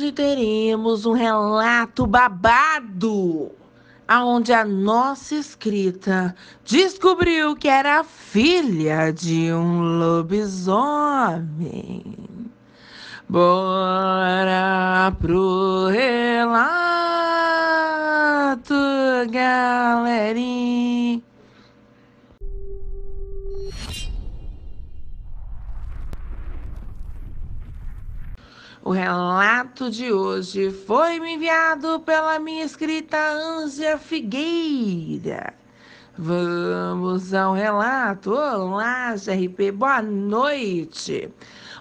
hoje teremos um relato babado, aonde a nossa escrita descobriu que era filha de um lobisomem. Bora pro relato, galerinha. O relato de hoje foi me enviado pela minha escrita Ânsia Figueira. Vamos ao relato. Olá, GRP, boa noite.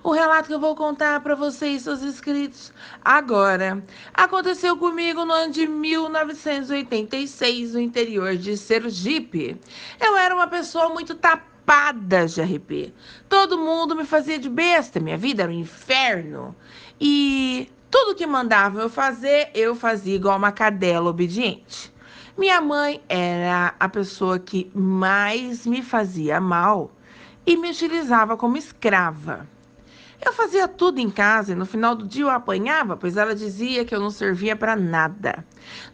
O relato que eu vou contar para vocês, seus inscritos, agora aconteceu comigo no ano de 1986, no interior de Sergipe. Eu era uma pessoa muito tapada chapadas de RP. Todo mundo me fazia de besta, minha vida era um inferno. E tudo que mandavam eu fazer, eu fazia igual uma cadela obediente. Minha mãe era a pessoa que mais me fazia mal e me utilizava como escrava. Eu fazia tudo em casa e no final do dia eu apanhava, pois ela dizia que eu não servia para nada.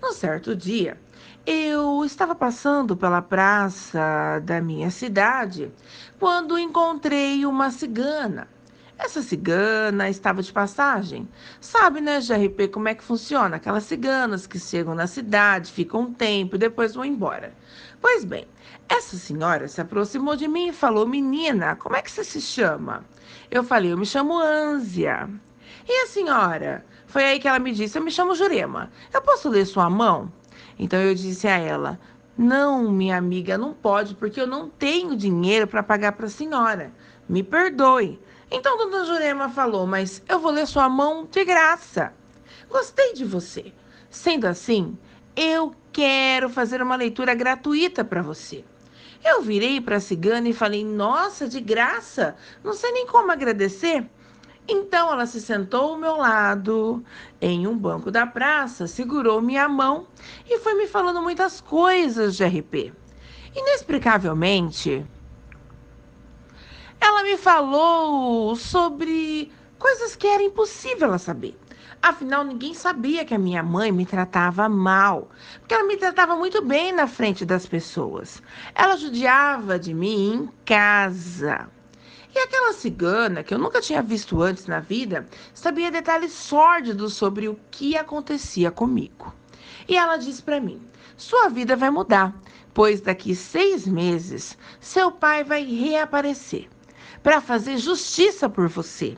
Num certo dia, eu estava passando pela praça da minha cidade quando encontrei uma cigana. Essa cigana estava de passagem. Sabe, né, GRP, como é que funciona? Aquelas ciganas que chegam na cidade, ficam um tempo e depois vão embora. Pois bem, essa senhora se aproximou de mim e falou: Menina, como é que você se chama? Eu falei: Eu me chamo Ânsia. E a senhora? Foi aí que ela me disse: Eu me chamo Jurema. Eu posso ler sua mão? Então eu disse a ela: Não, minha amiga, não pode, porque eu não tenho dinheiro para pagar para a senhora. Me perdoe. Então Dona Jurema falou: Mas eu vou ler sua mão de graça. Gostei de você. Sendo assim, eu quero fazer uma leitura gratuita para você. Eu virei para a cigana e falei: Nossa, de graça! Não sei nem como agradecer. Então ela se sentou ao meu lado em um banco da praça, segurou minha mão e foi me falando muitas coisas de RP. Inexplicavelmente, ela me falou sobre coisas que era impossível ela saber. Afinal, ninguém sabia que a minha mãe me tratava mal, porque ela me tratava muito bem na frente das pessoas. Ela judiava de mim em casa. E aquela cigana, que eu nunca tinha visto antes na vida, sabia detalhes sórdidos sobre o que acontecia comigo. E ela disse para mim: Sua vida vai mudar, pois daqui seis meses seu pai vai reaparecer para fazer justiça por você.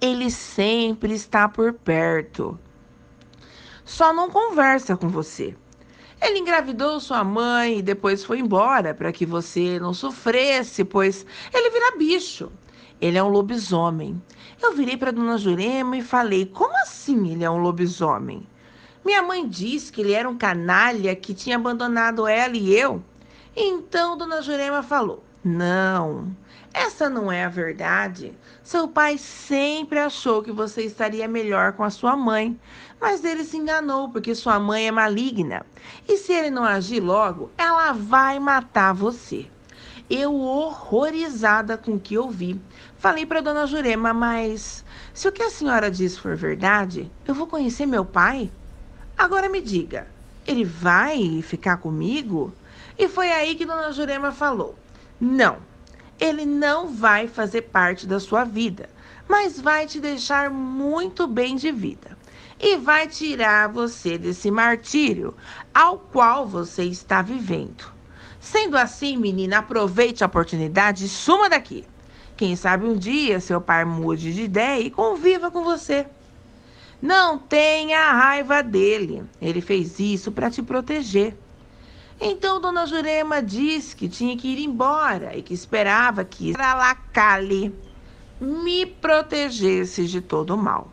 Ele sempre está por perto. Só não conversa com você. Ele engravidou sua mãe e depois foi embora para que você não sofresse, pois ele vira bicho. Ele é um lobisomem. Eu virei para Dona Jurema e falei: Como assim ele é um lobisomem? Minha mãe disse que ele era um canalha que tinha abandonado ela e eu. Então Dona Jurema falou: não, essa não é a verdade. Seu pai sempre achou que você estaria melhor com a sua mãe, mas ele se enganou porque sua mãe é maligna. E se ele não agir logo, ela vai matar você. Eu, horrorizada com o que ouvi, falei para dona Jurema, mas se o que a senhora diz for verdade, eu vou conhecer meu pai? Agora me diga, ele vai ficar comigo? E foi aí que dona Jurema falou: não, ele não vai fazer parte da sua vida, mas vai te deixar muito bem de vida e vai tirar você desse martírio ao qual você está vivendo. Sendo assim, menina, aproveite a oportunidade e suma daqui. Quem sabe um dia seu pai mude de ideia e conviva com você. Não tenha raiva dele. Ele fez isso para te proteger. Então Dona Jurema disse que tinha que ir embora e que esperava que Saralacali me protegesse de todo o mal.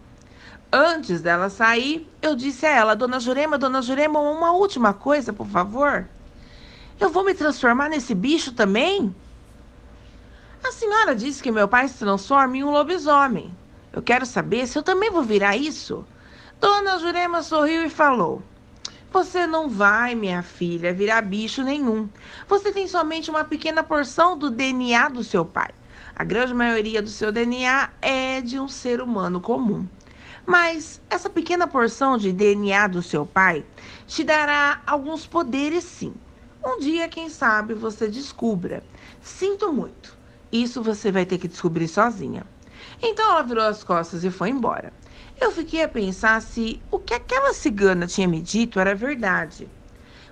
Antes dela sair, eu disse a ela: Dona Jurema, Dona Jurema, uma última coisa, por favor. Eu vou me transformar nesse bicho também? A senhora disse que meu pai se transforma em um lobisomem. Eu quero saber se eu também vou virar isso. Dona Jurema sorriu e falou: você não vai, minha filha, virar bicho nenhum. Você tem somente uma pequena porção do DNA do seu pai. A grande maioria do seu DNA é de um ser humano comum. Mas essa pequena porção de DNA do seu pai te dará alguns poderes, sim. Um dia, quem sabe, você descubra. Sinto muito. Isso você vai ter que descobrir sozinha. Então ela virou as costas e foi embora. Eu fiquei a pensar se o que aquela cigana tinha me dito era verdade.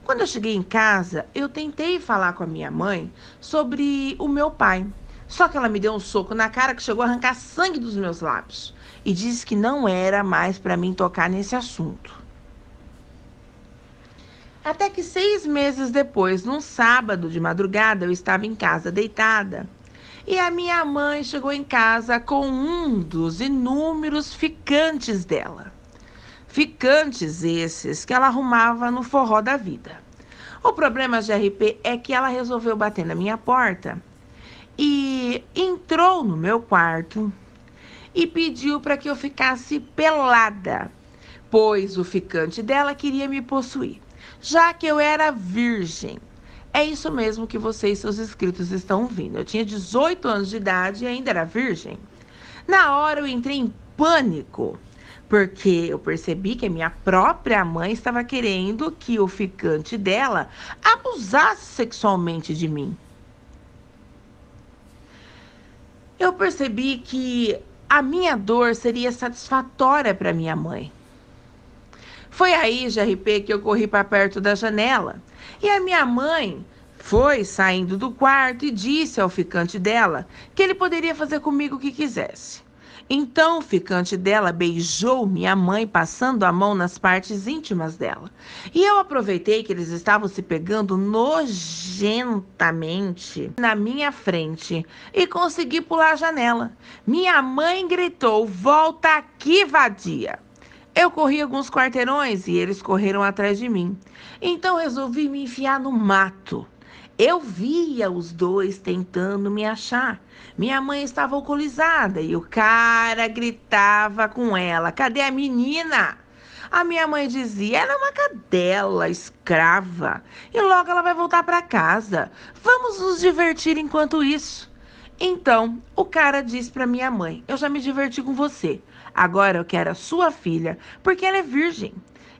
Quando eu cheguei em casa, eu tentei falar com a minha mãe sobre o meu pai. Só que ela me deu um soco na cara que chegou a arrancar sangue dos meus lábios e disse que não era mais para mim tocar nesse assunto. Até que seis meses depois, num sábado de madrugada, eu estava em casa deitada e a minha mãe chegou em casa com um dos inúmeros ficantes dela. Ficantes esses que ela arrumava no forró da vida. O problema, de RP é que ela resolveu bater na minha porta e entrou no meu quarto e pediu para que eu ficasse pelada, pois o ficante dela queria me possuir, já que eu era virgem. É isso mesmo que você e seus inscritos estão ouvindo. Eu tinha 18 anos de idade e ainda era virgem. Na hora eu entrei em pânico, porque eu percebi que a minha própria mãe estava querendo que o ficante dela abusasse sexualmente de mim. Eu percebi que a minha dor seria satisfatória para minha mãe. Foi aí, GRP, que eu corri para perto da janela. E a minha mãe foi saindo do quarto e disse ao ficante dela que ele poderia fazer comigo o que quisesse. Então o ficante dela beijou minha mãe, passando a mão nas partes íntimas dela. E eu aproveitei que eles estavam se pegando nojentamente na minha frente e consegui pular a janela. Minha mãe gritou: Volta aqui, vadia! Eu corri alguns quarteirões e eles correram atrás de mim. Então resolvi me enfiar no mato. Eu via os dois tentando me achar. Minha mãe estava alcoolizada e o cara gritava com ela: Cadê a menina? A minha mãe dizia: Ela é uma cadela, escrava. E logo ela vai voltar para casa. Vamos nos divertir enquanto isso. Então, o cara disse para minha mãe: "Eu já me diverti com você. Agora eu quero a sua filha, porque ela é virgem".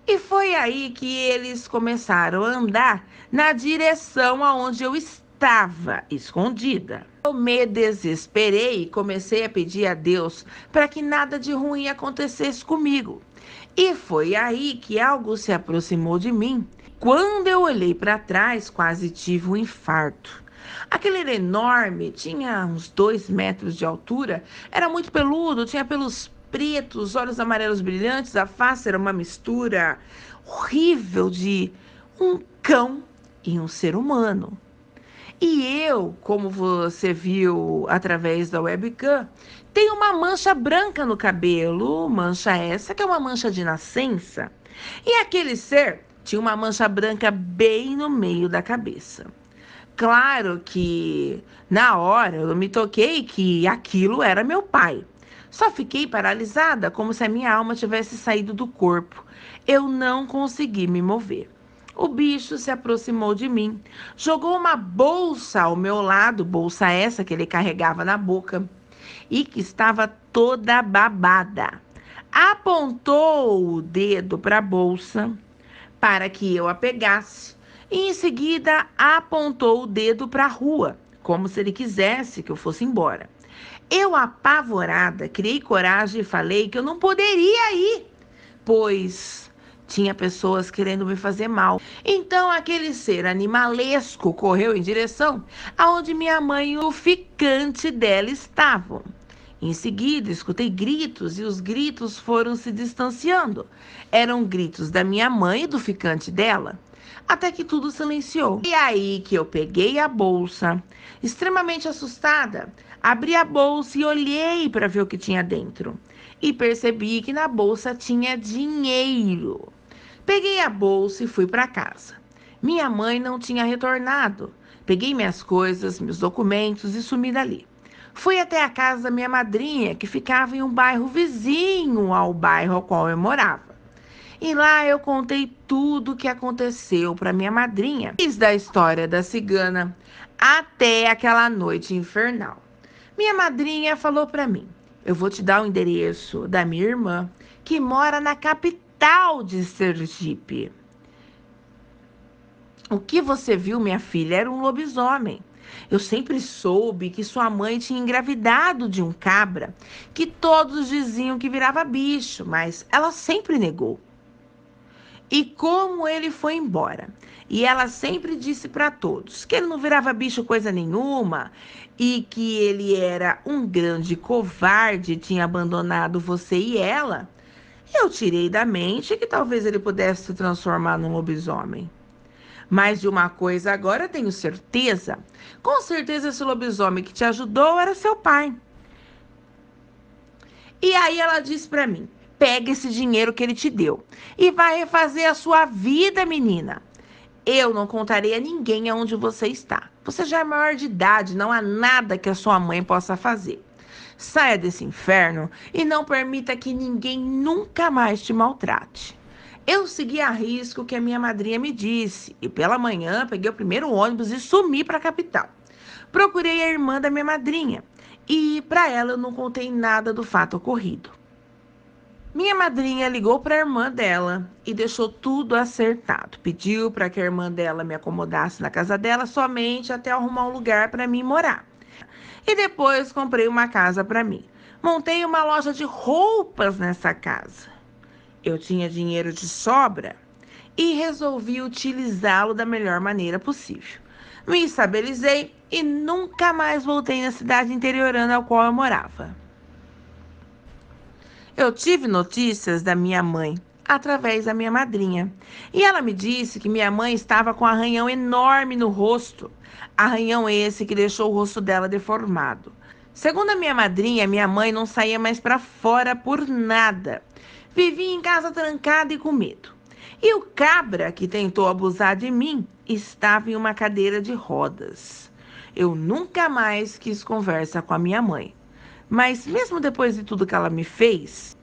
E foi aí que eles começaram a andar na direção aonde eu estava escondida. Eu me desesperei e comecei a pedir a Deus para que nada de ruim acontecesse comigo. E foi aí que algo se aproximou de mim. Quando eu olhei para trás, quase tive um infarto. Aquele era enorme, tinha uns dois metros de altura, era muito peludo, tinha pelos pretos, olhos amarelos brilhantes, a face era uma mistura horrível de um cão e um ser humano. E eu, como você viu através da webcam, tenho uma mancha branca no cabelo, mancha essa que é uma mancha de nascença. E aquele ser tinha uma mancha branca bem no meio da cabeça. Claro que na hora eu me toquei que aquilo era meu pai. Só fiquei paralisada, como se a minha alma tivesse saído do corpo. Eu não consegui me mover. O bicho se aproximou de mim, jogou uma bolsa ao meu lado, bolsa essa que ele carregava na boca e que estava toda babada. Apontou o dedo para a bolsa para que eu a pegasse e em seguida apontou o dedo para a rua, como se ele quisesse que eu fosse embora. Eu, apavorada, criei coragem e falei que eu não poderia ir, pois tinha pessoas querendo me fazer mal. Então, aquele ser animalesco correu em direção aonde minha mãe e o ficante dela estavam. Em seguida, escutei gritos e os gritos foram se distanciando. Eram gritos da minha mãe e do ficante dela. Até que tudo silenciou. E aí que eu peguei a bolsa. Extremamente assustada, abri a bolsa e olhei para ver o que tinha dentro. E percebi que na bolsa tinha dinheiro. Peguei a bolsa e fui para casa. Minha mãe não tinha retornado. Peguei minhas coisas, meus documentos e sumi dali. Fui até a casa da minha madrinha, que ficava em um bairro vizinho ao bairro ao qual eu morava. E lá eu contei tudo o que aconteceu para minha madrinha, desde a história da cigana até aquela noite infernal. Minha madrinha falou para mim: "Eu vou te dar o endereço da minha irmã, que mora na capital de Sergipe." O que você viu, minha filha, era um lobisomem. Eu sempre soube que sua mãe tinha engravidado de um cabra que todos diziam que virava bicho, mas ela sempre negou. E como ele foi embora. E ela sempre disse para todos que ele não virava bicho coisa nenhuma e que ele era um grande covarde, tinha abandonado você e ela. Eu tirei da mente que talvez ele pudesse se transformar num lobisomem. Mas de uma coisa agora tenho certeza: com certeza esse lobisomem que te ajudou era seu pai. E aí ela disse para mim: pega esse dinheiro que ele te deu e vai refazer a sua vida, menina. Eu não contarei a ninguém aonde você está. Você já é maior de idade, não há nada que a sua mãe possa fazer. Saia desse inferno e não permita que ninguém nunca mais te maltrate. Eu segui a risco que a minha madrinha me disse e pela manhã peguei o primeiro ônibus e sumi para a capital. Procurei a irmã da minha madrinha e para ela eu não contei nada do fato ocorrido. Minha madrinha ligou para a irmã dela e deixou tudo acertado. Pediu para que a irmã dela me acomodasse na casa dela somente até arrumar um lugar para mim morar. E depois comprei uma casa para mim. Montei uma loja de roupas nessa casa. Eu tinha dinheiro de sobra e resolvi utilizá-lo da melhor maneira possível. Me estabilizei e nunca mais voltei na cidade interiorana ao qual eu morava. Eu tive notícias da minha mãe através da minha madrinha. E ela me disse que minha mãe estava com um arranhão enorme no rosto. Arranhão esse que deixou o rosto dela deformado. Segundo a minha madrinha, minha mãe não saía mais para fora por nada. Vivia em casa trancada e com medo. E o cabra que tentou abusar de mim estava em uma cadeira de rodas. Eu nunca mais quis conversa com a minha mãe. Mas mesmo depois de tudo que ela me fez,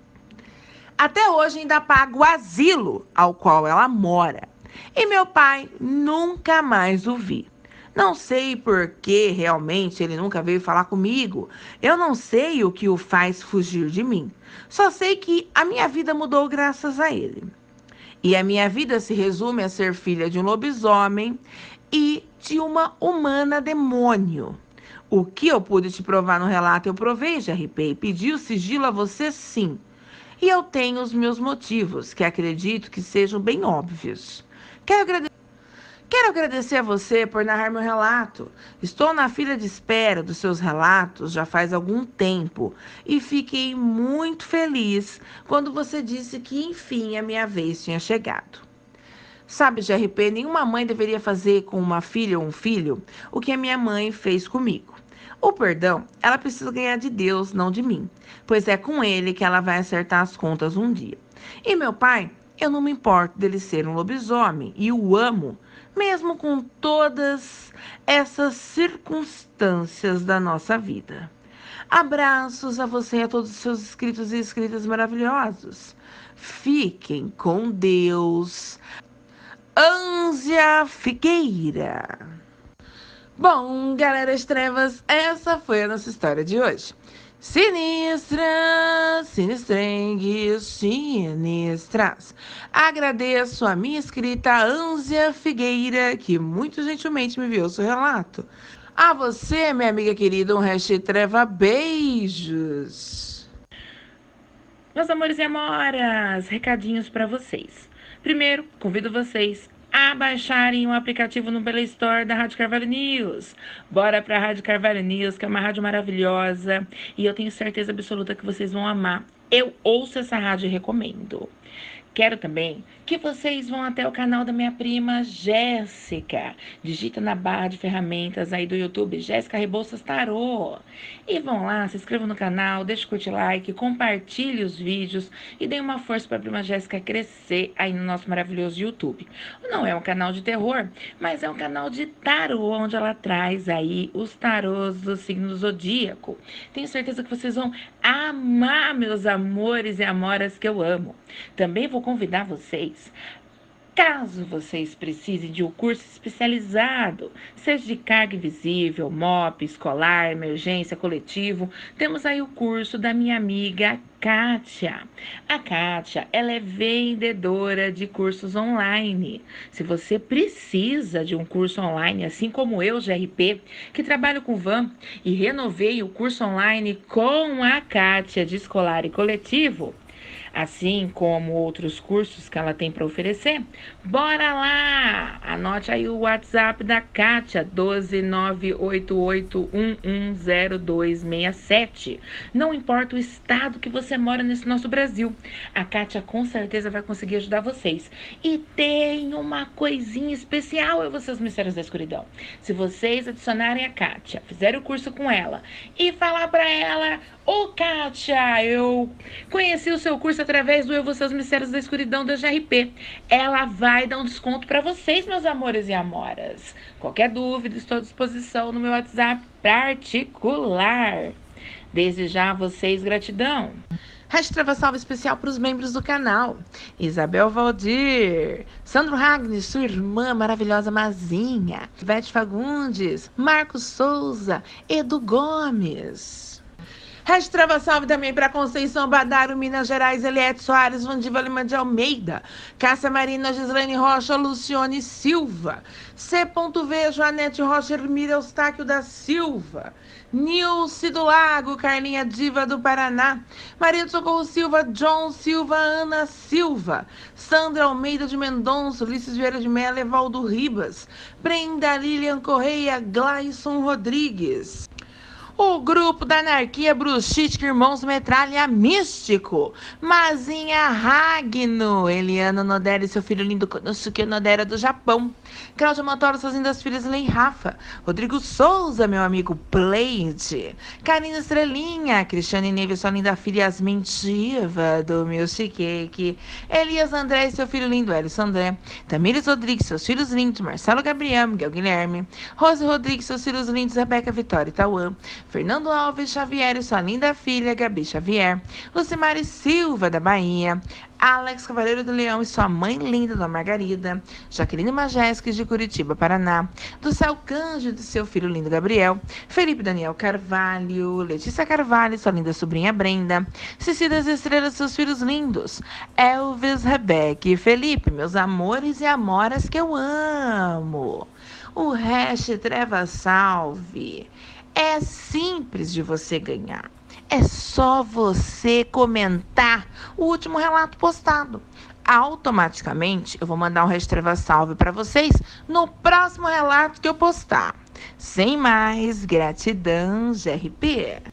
até hoje ainda pago o asilo ao qual ela mora. E meu pai nunca mais o vi. Não sei por que realmente ele nunca veio falar comigo. Eu não sei o que o faz fugir de mim. Só sei que a minha vida mudou graças a ele. E a minha vida se resume a ser filha de um lobisomem e de uma humana demônio. O que eu pude te provar no relato, eu provei, JRP. Pedi o sigilo a você, sim. E eu tenho os meus motivos, que acredito que sejam bem óbvios. Quero agradecer. Quero agradecer a você por narrar meu relato. Estou na fila de espera dos seus relatos já faz algum tempo e fiquei muito feliz quando você disse que enfim a minha vez tinha chegado. Sabe, GRP, nenhuma mãe deveria fazer com uma filha ou um filho o que a minha mãe fez comigo. O perdão, ela precisa ganhar de Deus, não de mim, pois é com ele que ela vai acertar as contas um dia. E meu pai, eu não me importo dele ser um lobisomem e o amo, mesmo com todas essas circunstâncias da nossa vida. Abraços a você e a todos os seus inscritos e inscritas maravilhosos. Fiquem com Deus. Ânsia Figueira. Bom, galera das trevas, essa foi a nossa história de hoje. Sinistras, sinistrengues, sinistras. Agradeço a minha escrita Ânsia Figueira, que muito gentilmente me o seu relato. A você, minha amiga querida, um resto treva beijos. Meus amores e amoras, recadinhos para vocês. Primeiro, convido vocês a baixarem o aplicativo no Play Store da Rádio Carvalho News. Bora para a Rádio Carvalho News, que é uma rádio maravilhosa e eu tenho certeza absoluta que vocês vão amar. Eu ouço essa rádio e recomendo. Quero também que vocês vão até o canal da minha prima Jéssica. Digita na barra de ferramentas aí do YouTube Jéssica Rebouças Tarô. E vão lá, se inscrevam no canal, deixa o curte like, compartilhe os vídeos e dê uma força para a prima Jéssica crescer aí no nosso maravilhoso YouTube. Não é um canal de terror, mas é um canal de tarô, onde ela traz aí os tarôs do signo zodíaco. Tenho certeza que vocês vão amar, meus amores e amoras que eu amo. Também vou convidar vocês vocês. Caso vocês precisem de um curso especializado, seja de carga invisível, MOP, escolar, emergência, coletivo, temos aí o curso da minha amiga Kátia. A Kátia, ela é vendedora de cursos online. Se você precisa de um curso online, assim como eu, GRP, que trabalho com van e renovei o curso online com a Kátia de escolar e coletivo, assim como outros cursos que ela tem para oferecer, bora lá! Anote aí o WhatsApp da Kátia, 12988110267. Não importa o estado que você mora nesse nosso Brasil, a Kátia com certeza vai conseguir ajudar vocês. E tem uma coisinha especial eu vou Mistérios da Escuridão. Se vocês adicionarem a Kátia, fizerem o curso com ela e falar para ela, ô oh, Kátia, eu conheci o seu curso através do Eu Vocês Mistérios da Escuridão da GRP. Ela vai dar um desconto para vocês, meus amores e amoras. Qualquer dúvida, estou à disposição no meu WhatsApp particular. Desde já a vocês, gratidão. Hashtag salva especial para os membros do canal. Isabel Valdir, Sandro Ragnes, sua irmã maravilhosa Mazinha, Vete Fagundes, Marcos Souza, Edu Gomes. Restrava salve também para Conceição Badaro, Minas Gerais, Eliette Soares, Vandiva Lima de Almeida, Caça Marina, Gislaine Rocha, Lucione Silva, C. V, Joanete Rocha, Hermira Eustáquio da Silva, Nilce do Lago, Carlinha Diva do Paraná, Maria do Socorro Silva, John Silva, Ana Silva, Sandra Almeida de Mendonça, Ulisses Vieira de Mello, Evaldo Ribas, Brenda Lilian Correia, Glaison Rodrigues. O grupo da anarquia bruxística Irmãos Metralha é Místico, Mazinha Ragno, Eliana Nodera e seu filho lindo Konosuke Nodera do Japão, Cláudia Motoro, suas lindas filhas Lei Rafa, Rodrigo Souza, meu amigo Blade, Karina Estrelinha, Cristiane Neves, sua linda filha Yasmin Diva do meu Cake, Elias André e seu filho lindo Elis André, Tamires Rodrigues, seus filhos lindos, Marcelo Gabriel, Miguel Guilherme, Rose Rodrigues, seus filhos lindos, Rebeca Vitória e Itauã, Fernando Alves Xavier e sua linda filha Gabi Xavier, Lucimari Silva da Bahia, Alex Cavaleiro do Leão e sua mãe linda, Dona Margarida, Jaqueline Majesques de Curitiba, Paraná, do céu Cândido e seu filho lindo Gabriel, Felipe Daniel Carvalho, Letícia Carvalho e sua linda sobrinha Brenda, Cecília das Estrelas, seus filhos lindos, Elvis, Rebeque e Felipe, meus amores e amoras que eu amo. O resto treva salve é simples de você ganhar. É só você comentar o último relato postado. Automaticamente eu vou mandar um Restreva Salve para vocês no próximo relato que eu postar. Sem mais, gratidão, GRPE.